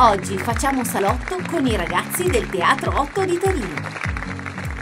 Oggi facciamo salotto con i ragazzi del Teatro 8 di Torino.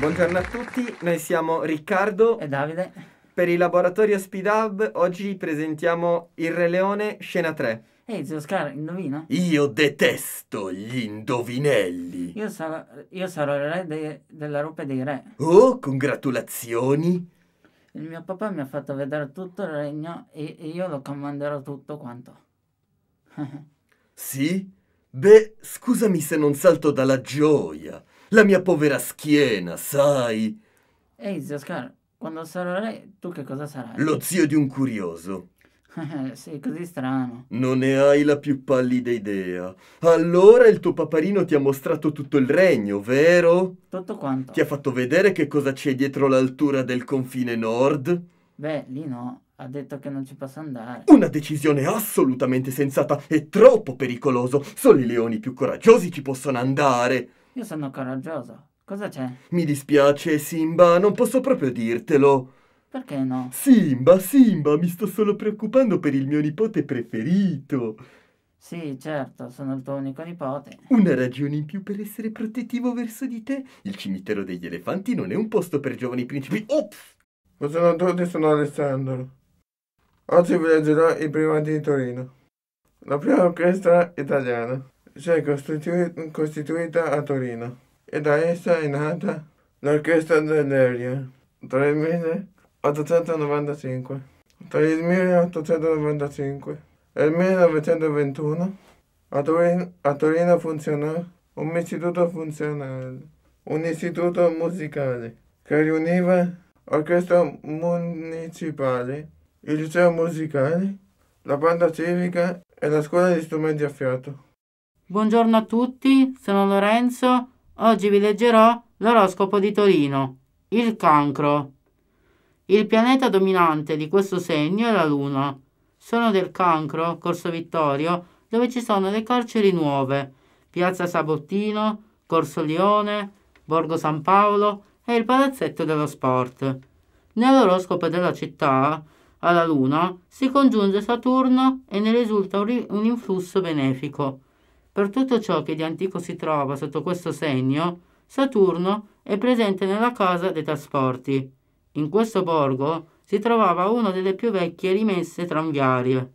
Buongiorno a tutti, noi siamo Riccardo e Davide. Per i laboratori Speed oggi presentiamo Il Re Leone, scena 3. Ehi, hey, zio Oscar, indovina? Io detesto gli indovinelli. Io sarò, io sarò il re de, della rupe dei re. Oh, congratulazioni! Il mio papà mi ha fatto vedere tutto il regno e, e io lo comanderò tutto quanto. sì? Beh, scusami se non salto dalla gioia. La mia povera schiena, sai. Ehi, zio Scar, quando sarò re, tu che cosa sarai? Lo zio di un curioso. Sei così strano. Non ne hai la più pallida idea. Allora il tuo paparino ti ha mostrato tutto il regno, vero? Tutto quanto. Ti ha fatto vedere che cosa c'è dietro l'altura del confine nord? Beh, lì no. Ha detto che non ci posso andare. Una decisione assolutamente sensata e troppo pericoloso. Solo i leoni più coraggiosi ci possono andare. Io sono coraggioso. Cosa c'è? Mi dispiace, Simba, non posso proprio dirtelo. Perché no? Simba, Simba, mi sto solo preoccupando per il mio nipote preferito. Sì, certo, sono il tuo unico nipote. Una ragione in più per essere protettivo verso di te? Il cimitero degli elefanti non è un posto per giovani principi. Ops! Buongiorno a tutti, sono Alessandro. Oggi vi leggerò i primati di Torino. La prima orchestra italiana si è costitu- costituita a Torino e da essa è nata l'Orchestra dell'Eria tra il 1895, tra il 1895 e il 1921 a Torino, a Torino funzionò un istituto funzionale, un istituto musicale che riuniva orchestre municipali il liceo musicale, la banda civica e la scuola di strumenti a fiato. Buongiorno a tutti, sono Lorenzo. Oggi vi leggerò l'oroscopo di Torino, il cancro. Il pianeta dominante di questo segno è la Luna. Sono del cancro, Corso Vittorio, dove ci sono le carceri nuove, Piazza Sabottino, Corso Lione, Borgo San Paolo e il Palazzetto dello Sport. Nell'oroscopo della città alla Luna, si congiunge Saturno e ne risulta un, un influsso benefico. Per tutto ciò che di antico si trova sotto questo segno, Saturno è presente nella casa dei trasporti. In questo borgo si trovava una delle più vecchie rimesse tranviarie.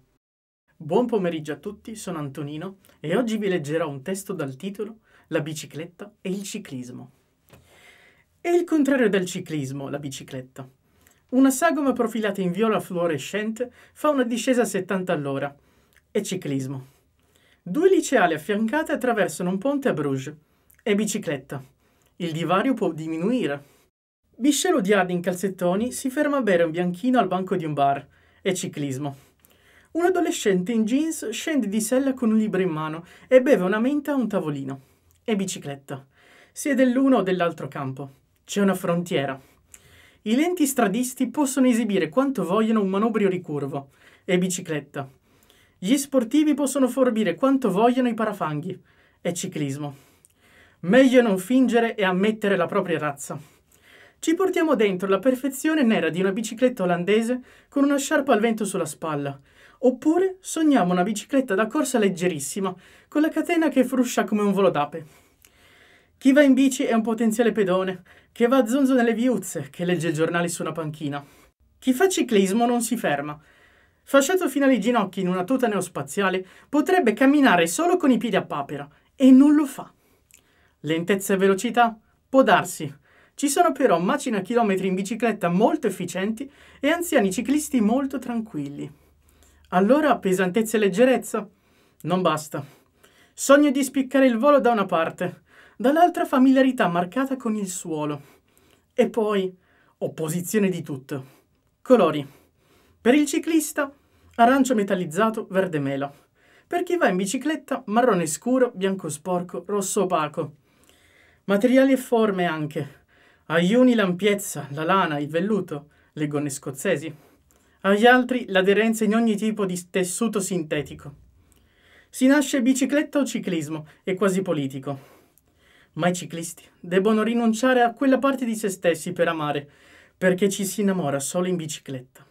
Buon pomeriggio a tutti, sono Antonino e oggi vi leggerò un testo dal titolo La bicicletta e il ciclismo. È il contrario del ciclismo, la bicicletta. Una sagoma profilata in viola fluorescente fa una discesa a 70 all'ora. E ciclismo. Due liceali affiancate attraversano un ponte a Bruges. E bicicletta. Il divario può diminuire. Biscello di Ardi in calzettoni si ferma a bere un bianchino al banco di un bar. E ciclismo. Un adolescente in jeans scende di sella con un libro in mano e beve una menta a un tavolino. E bicicletta. Si è dell'uno o dell'altro campo. C'è una frontiera. I lenti stradisti possono esibire quanto vogliono un manubrio ricurvo e bicicletta. Gli sportivi possono forbire quanto vogliono i parafanghi e ciclismo. Meglio non fingere e ammettere la propria razza. Ci portiamo dentro la perfezione nera di una bicicletta olandese con una sciarpa al vento sulla spalla. Oppure sogniamo una bicicletta da corsa leggerissima, con la catena che fruscia come un volo d'ape. Chi va in bici è un potenziale pedone, che va a zonzo nelle viuzze, che legge i giornali su una panchina. Chi fa ciclismo non si ferma. Fasciato fino alle ginocchia in una tuta neospaziale, potrebbe camminare solo con i piedi a papera, e non lo fa. Lentezza e velocità? Può darsi. Ci sono però macina chilometri in bicicletta molto efficienti e anziani ciclisti molto tranquilli. Allora pesantezza e leggerezza? Non basta. Sogno di spiccare il volo da una parte, dall'altra familiarità marcata con il suolo. E poi opposizione di tutto. Colori. Per il ciclista, arancio metallizzato, verde mela. Per chi va in bicicletta, marrone scuro, bianco sporco, rosso opaco. Materiali e forme anche. Agli uni l'ampiezza, la lana, il velluto, le gonne scozzesi. Agli altri l'aderenza in ogni tipo di tessuto sintetico. Si nasce bicicletta o ciclismo, è quasi politico. Ma i ciclisti debbono rinunciare a quella parte di se stessi per amare, perché ci si innamora solo in bicicletta.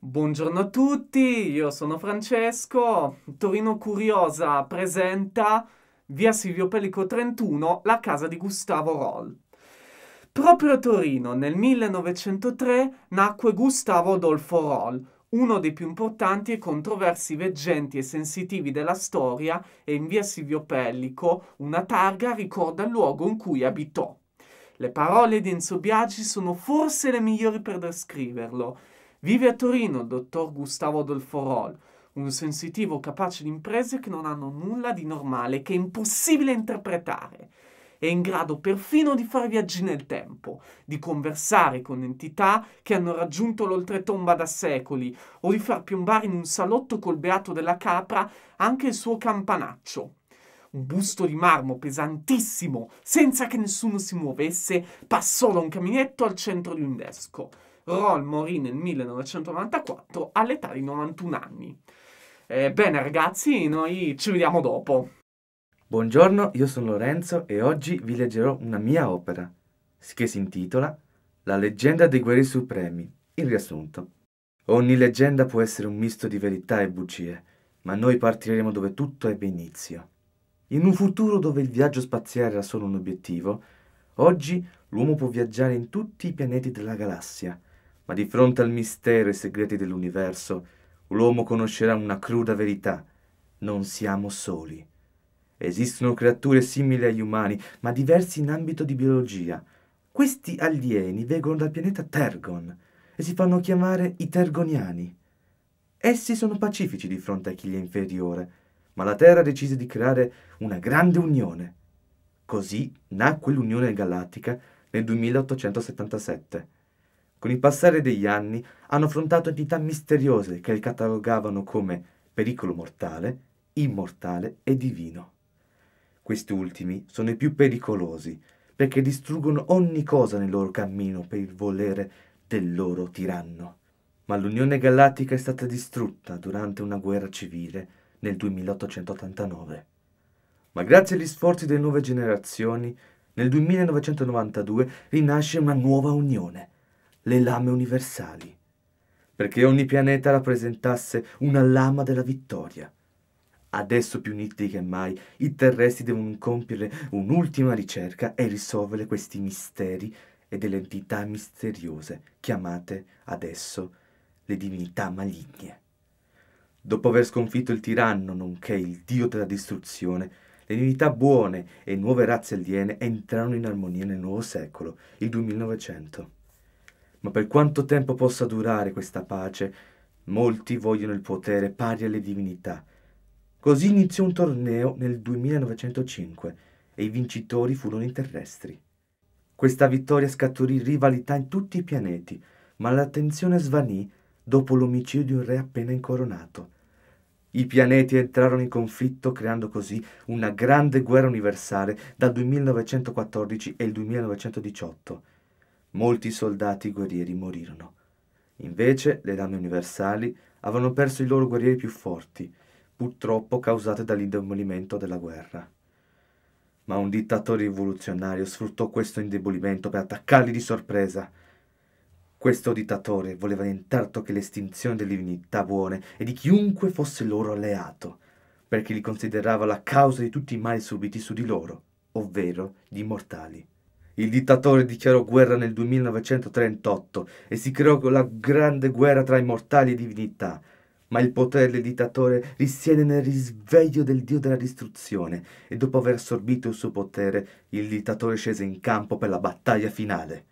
Buongiorno a tutti, io sono Francesco. Torino Curiosa presenta via Silvio Pellico 31, la casa di Gustavo Roll. Proprio a Torino, nel 1903, nacque Gustavo Adolfo Roll, uno dei più importanti e controversi veggenti e sensitivi della storia e in via Silvio Pellico una targa ricorda il luogo in cui abitò. Le parole di Enzo Biagi sono forse le migliori per descriverlo. Vive a Torino il dottor Gustavo Adolfo Roll, un sensitivo capace di imprese che non hanno nulla di normale, che è impossibile interpretare è in grado perfino di far viaggi nel tempo, di conversare con entità che hanno raggiunto l'oltretomba da secoli, o di far piombare in un salotto col beato della capra anche il suo campanaccio. Un busto di marmo pesantissimo, senza che nessuno si muovesse, passò da un caminetto al centro di un desco. Roll morì nel 1994 all'età di 91 anni. Ebbene ragazzi, noi ci vediamo dopo. Buongiorno, io sono Lorenzo e oggi vi leggerò una mia opera, che si intitola La leggenda dei guerrieri supremi, il riassunto. Ogni leggenda può essere un misto di verità e bugie, ma noi partiremo dove tutto ebbe inizio. In un futuro dove il viaggio spaziale era solo un obiettivo, oggi l'uomo può viaggiare in tutti i pianeti della galassia, ma di fronte al mistero e ai segreti dell'universo, l'uomo conoscerà una cruda verità. Non siamo soli. Esistono creature simili agli umani, ma diversi in ambito di biologia. Questi alieni vengono dal pianeta Tergon e si fanno chiamare i Tergoniani. Essi sono pacifici di fronte a chi gli è inferiore, ma la Terra decise di creare una grande unione. Così nacque l'Unione Galattica nel 2877. Con il passare degli anni hanno affrontato entità misteriose che li catalogavano come pericolo mortale, immortale e divino. Questi ultimi sono i più pericolosi perché distruggono ogni cosa nel loro cammino per il volere del loro tiranno. Ma l'Unione Galattica è stata distrutta durante una guerra civile nel 2889. Ma grazie agli sforzi delle nuove generazioni, nel 2992 rinasce una nuova unione, le lame universali, perché ogni pianeta rappresentasse una lama della vittoria. Adesso più nitidi che mai, i terrestri devono compiere un'ultima ricerca e risolvere questi misteri e delle entità misteriose chiamate adesso le divinità maligne. Dopo aver sconfitto il tiranno, nonché il dio della distruzione, le divinità buone e nuove razze aliene entrano in armonia nel nuovo secolo, il 2900. Ma per quanto tempo possa durare questa pace, molti vogliono il potere pari alle divinità, Così iniziò un torneo nel 2905 e i vincitori furono i terrestri. Questa vittoria scaturì rivalità in tutti i pianeti, ma l'attenzione svanì dopo l'omicidio di un re appena incoronato. I pianeti entrarono in conflitto creando così una grande guerra universale dal 1914 e il 1918. Molti soldati guerrieri morirono. Invece le dame universali avevano perso i loro guerrieri più forti purtroppo causate dall'indebolimento della guerra. Ma un dittatore rivoluzionario sfruttò questo indebolimento per attaccarli di sorpresa. Questo dittatore voleva intanto che l'estinzione delle divinità buone e di chiunque fosse loro alleato, perché li considerava la causa di tutti i mali subiti su di loro, ovvero gli immortali. Il dittatore dichiarò guerra nel 1938 e si creò la grande guerra tra immortali e divinità, ma il potere del dittatore risiede nel risveglio del dio della distruzione e dopo aver assorbito il suo potere, il dittatore scese in campo per la battaglia finale.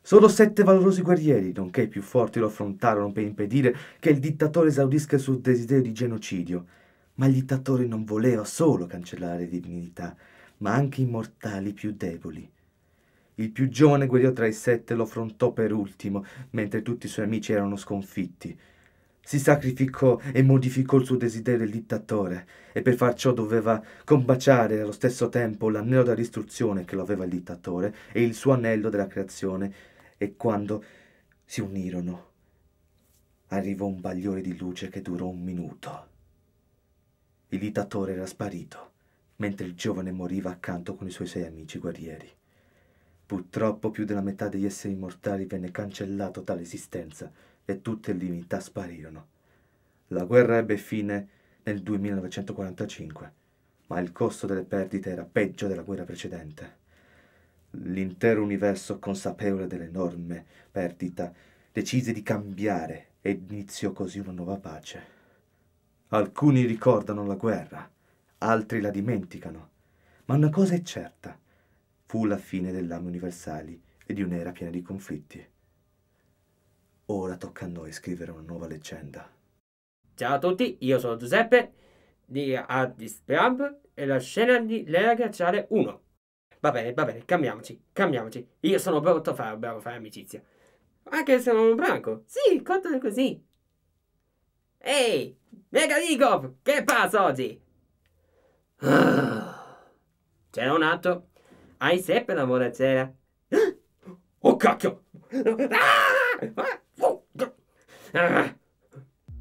Solo sette valorosi guerrieri, nonché i più forti, lo affrontarono per impedire che il dittatore esaudisca il suo desiderio di genocidio. Ma il dittatore non voleva solo cancellare le divinità, ma anche i mortali più deboli. Il più giovane guerriero tra i sette lo affrontò per ultimo, mentre tutti i suoi amici erano sconfitti. Si sacrificò e modificò il suo desiderio il dittatore e per far ciò doveva combaciare allo stesso tempo l'anello della distruzione che lo aveva il dittatore e il suo anello della creazione e quando si unirono arrivò un bagliore di luce che durò un minuto. Il dittatore era sparito, mentre il giovane moriva accanto con i suoi sei amici guerrieri. Purtroppo più della metà degli esseri mortali venne cancellato dall'esistenza e tutte le divinità sparirono. La guerra ebbe fine nel 2945, ma il costo delle perdite era peggio della guerra precedente. L'intero universo, consapevole dell'enorme perdita, decise di cambiare e iniziò così una nuova pace. Alcuni ricordano la guerra, altri la dimenticano, ma una cosa è certa, fu la fine dell'anno lame universali e di un'era piena di conflitti. Ora tocca a noi scrivere una nuova leggenda. Ciao a tutti, io sono Giuseppe di Addis Pub e la scena di Lera Ghiacciare 1. Va bene, va bene, cambiamoci, cambiamoci. Io sono brutto a fare, bravo, fare amicizia. Anche se sono un branco. Sì, contano così. Ehi, Mega Megaligov, che passa oggi? Ah, C'era un altro. Hai seppe la buona cena. Oh cacchio! Ah! Ah! Ah.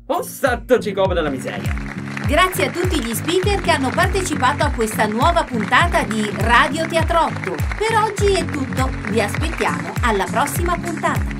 Un santo cicobo della miseria! Grazie a tutti gli speaker che hanno partecipato a questa nuova puntata di Radio Teatrotto. Per oggi è tutto, vi aspettiamo alla prossima puntata.